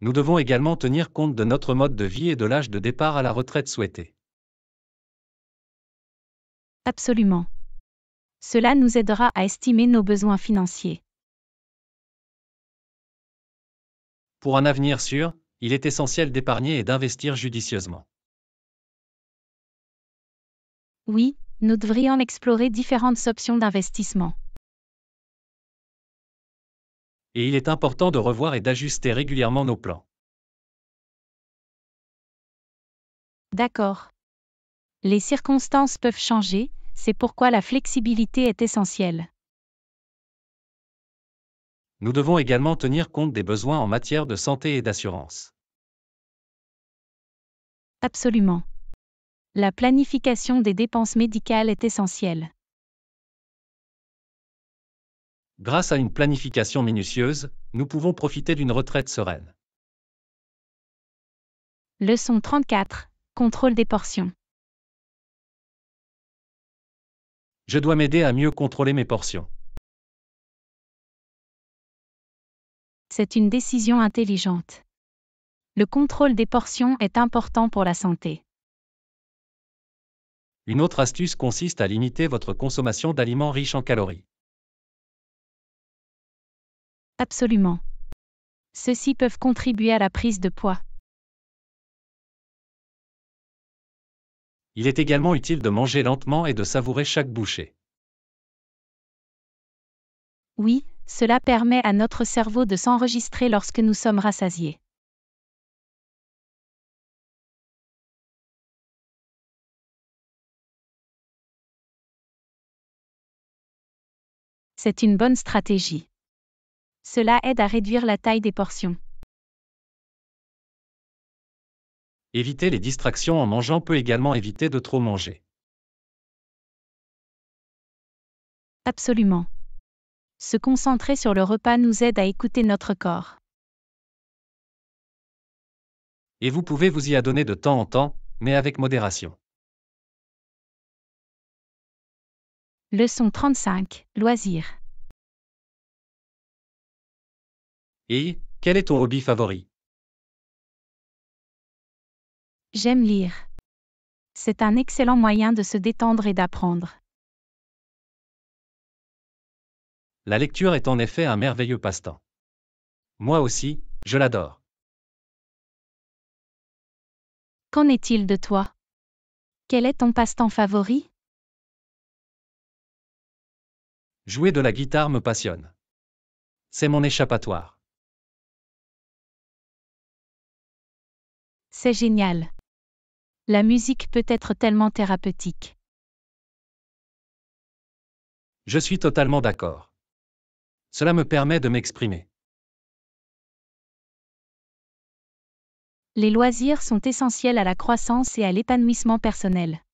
nous devons également tenir compte de notre mode de vie et de l'âge de départ à la retraite souhaité. Absolument. Cela nous aidera à estimer nos besoins financiers. Pour un avenir sûr, il est essentiel d'épargner et d'investir judicieusement. Oui, nous devrions explorer différentes options d'investissement et il est important de revoir et d'ajuster régulièrement nos plans. D'accord. Les circonstances peuvent changer, c'est pourquoi la flexibilité est essentielle. Nous devons également tenir compte des besoins en matière de santé et d'assurance. Absolument. La planification des dépenses médicales est essentielle. Grâce à une planification minutieuse, nous pouvons profiter d'une retraite sereine. Leçon 34. Contrôle des portions. Je dois m'aider à mieux contrôler mes portions. C'est une décision intelligente. Le contrôle des portions est important pour la santé. Une autre astuce consiste à limiter votre consommation d'aliments riches en calories. Absolument. Ceux-ci peuvent contribuer à la prise de poids. Il est également utile de manger lentement et de savourer chaque bouchée. Oui, cela permet à notre cerveau de s'enregistrer lorsque nous sommes rassasiés. C'est une bonne stratégie. Cela aide à réduire la taille des portions. Éviter les distractions en mangeant peut également éviter de trop manger. Absolument. Se concentrer sur le repas nous aide à écouter notre corps. Et vous pouvez vous y adonner de temps en temps, mais avec modération. Leçon 35. Loisirs. Et, quel est ton hobby favori J'aime lire. C'est un excellent moyen de se détendre et d'apprendre. La lecture est en effet un merveilleux passe-temps. Moi aussi, je l'adore. Qu'en est-il de toi Quel est ton passe-temps favori Jouer de la guitare me passionne. C'est mon échappatoire. C'est génial. La musique peut être tellement thérapeutique. Je suis totalement d'accord. Cela me permet de m'exprimer. Les loisirs sont essentiels à la croissance et à l'épanouissement personnel.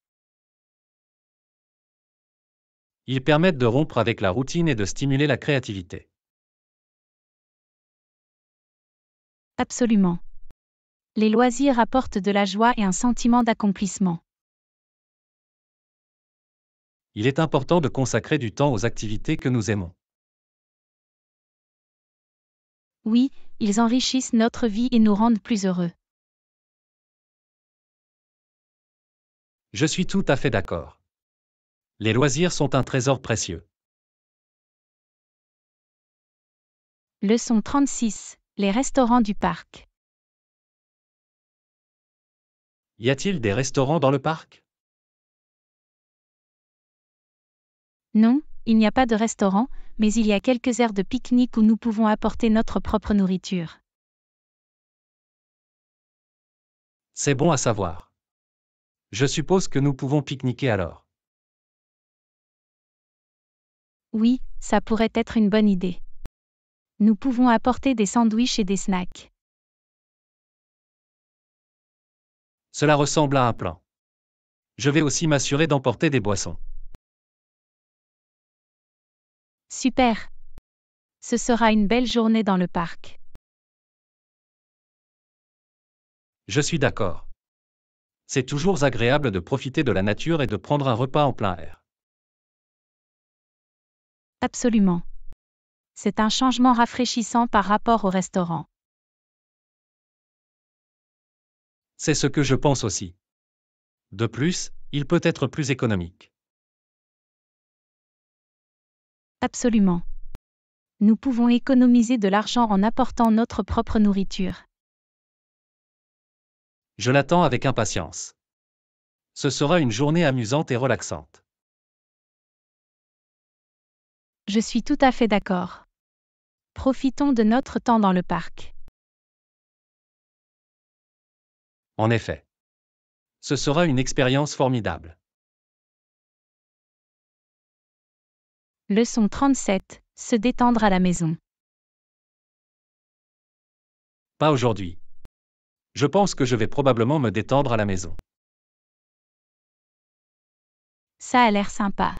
Ils permettent de rompre avec la routine et de stimuler la créativité. Absolument les loisirs apportent de la joie et un sentiment d'accomplissement. Il est important de consacrer du temps aux activités que nous aimons. Oui, ils enrichissent notre vie et nous rendent plus heureux. Je suis tout à fait d'accord. Les loisirs sont un trésor précieux. Leçon 36. Les restaurants du parc. Y a-t-il des restaurants dans le parc Non, il n'y a pas de restaurant, mais il y a quelques aires de pique-nique où nous pouvons apporter notre propre nourriture. C'est bon à savoir. Je suppose que nous pouvons pique-niquer alors. Oui, ça pourrait être une bonne idée. Nous pouvons apporter des sandwichs et des snacks. Cela ressemble à un plan. Je vais aussi m'assurer d'emporter des boissons. Super. Ce sera une belle journée dans le parc. Je suis d'accord. C'est toujours agréable de profiter de la nature et de prendre un repas en plein air. Absolument. C'est un changement rafraîchissant par rapport au restaurant. C'est ce que je pense aussi. De plus, il peut être plus économique. Absolument. Nous pouvons économiser de l'argent en apportant notre propre nourriture. Je l'attends avec impatience. Ce sera une journée amusante et relaxante. Je suis tout à fait d'accord. Profitons de notre temps dans le parc. En effet. Ce sera une expérience formidable. Leçon 37. Se détendre à la maison. Pas aujourd'hui. Je pense que je vais probablement me détendre à la maison. Ça a l'air sympa.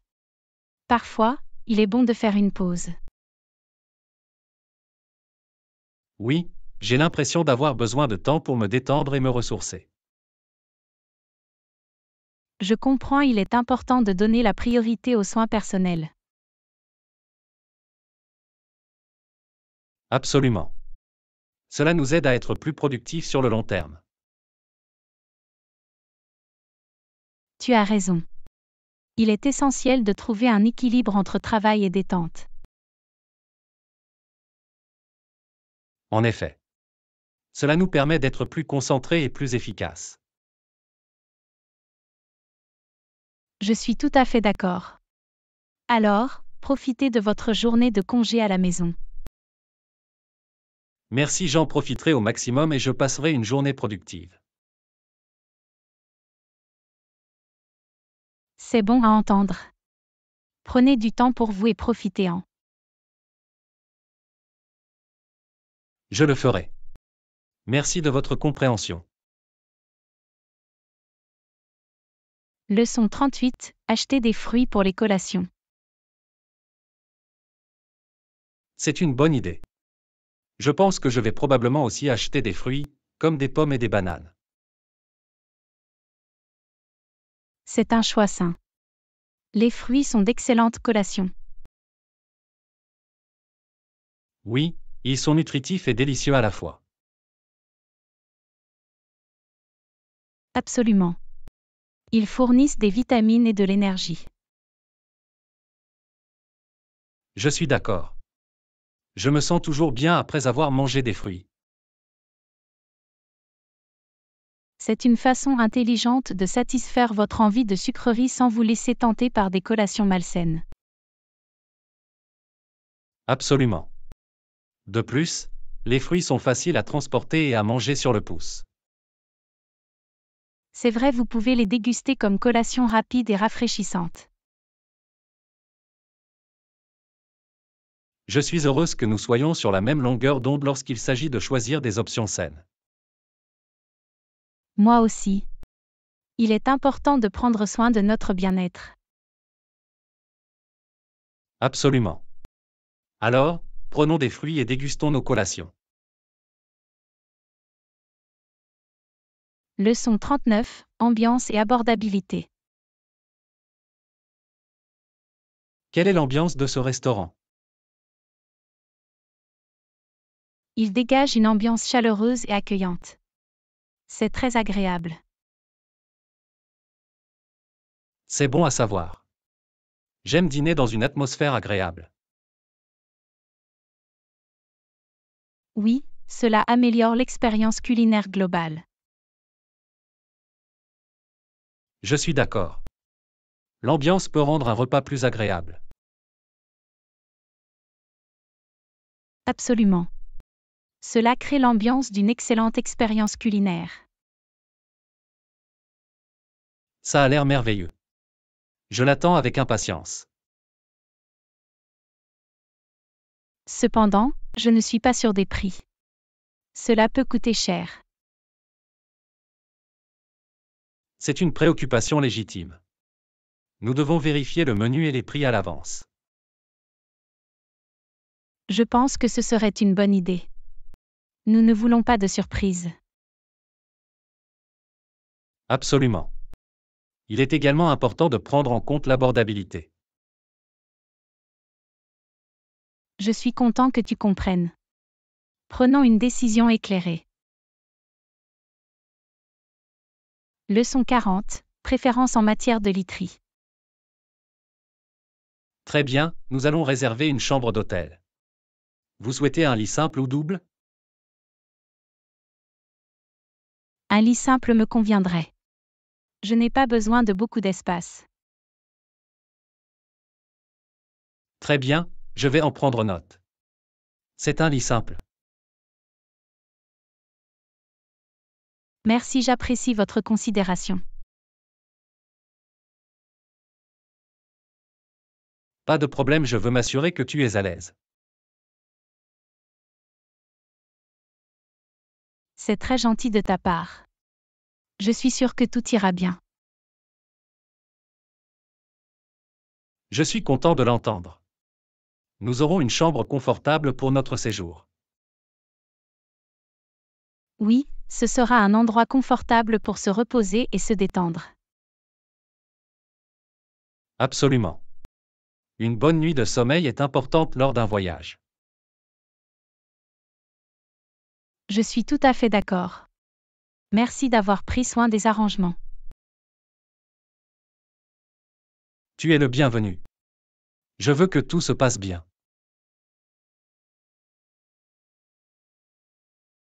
Parfois, il est bon de faire une pause. Oui, j'ai l'impression d'avoir besoin de temps pour me détendre et me ressourcer. Je comprends, il est important de donner la priorité aux soins personnels. Absolument. Cela nous aide à être plus productifs sur le long terme. Tu as raison. Il est essentiel de trouver un équilibre entre travail et détente. En effet. Cela nous permet d'être plus concentrés et plus efficaces. Je suis tout à fait d'accord. Alors, profitez de votre journée de congé à la maison. Merci, j'en profiterai au maximum et je passerai une journée productive. C'est bon à entendre. Prenez du temps pour vous et profitez-en. Je le ferai. Merci de votre compréhension. Leçon 38. Acheter des fruits pour les collations. C'est une bonne idée. Je pense que je vais probablement aussi acheter des fruits, comme des pommes et des bananes. C'est un choix sain. Les fruits sont d'excellentes collations. Oui, ils sont nutritifs et délicieux à la fois. Absolument. Ils fournissent des vitamines et de l'énergie. Je suis d'accord. Je me sens toujours bien après avoir mangé des fruits. C'est une façon intelligente de satisfaire votre envie de sucrerie sans vous laisser tenter par des collations malsaines. Absolument. De plus, les fruits sont faciles à transporter et à manger sur le pouce. C'est vrai, vous pouvez les déguster comme collations rapides et rafraîchissantes. Je suis heureuse que nous soyons sur la même longueur d'onde lorsqu'il s'agit de choisir des options saines. Moi aussi. Il est important de prendre soin de notre bien-être. Absolument. Alors, prenons des fruits et dégustons nos collations. Leçon 39, ambiance et abordabilité. Quelle est l'ambiance de ce restaurant Il dégage une ambiance chaleureuse et accueillante. C'est très agréable. C'est bon à savoir. J'aime dîner dans une atmosphère agréable. Oui, cela améliore l'expérience culinaire globale. Je suis d'accord. L'ambiance peut rendre un repas plus agréable. Absolument. Cela crée l'ambiance d'une excellente expérience culinaire. Ça a l'air merveilleux. Je l'attends avec impatience. Cependant, je ne suis pas sûr des prix. Cela peut coûter cher. C'est une préoccupation légitime. Nous devons vérifier le menu et les prix à l'avance. Je pense que ce serait une bonne idée. Nous ne voulons pas de surprise. Absolument. Il est également important de prendre en compte l'abordabilité. Je suis content que tu comprennes. Prenons une décision éclairée. Leçon 40. Préférence en matière de literie. Très bien, nous allons réserver une chambre d'hôtel. Vous souhaitez un lit simple ou double Un lit simple me conviendrait. Je n'ai pas besoin de beaucoup d'espace. Très bien, je vais en prendre note. C'est un lit simple. Merci, j'apprécie votre considération. Pas de problème, je veux m'assurer que tu es à l'aise. C'est très gentil de ta part. Je suis sûre que tout ira bien. Je suis content de l'entendre. Nous aurons une chambre confortable pour notre séjour. Oui, ce sera un endroit confortable pour se reposer et se détendre. Absolument. Une bonne nuit de sommeil est importante lors d'un voyage. Je suis tout à fait d'accord. Merci d'avoir pris soin des arrangements. Tu es le bienvenu. Je veux que tout se passe bien.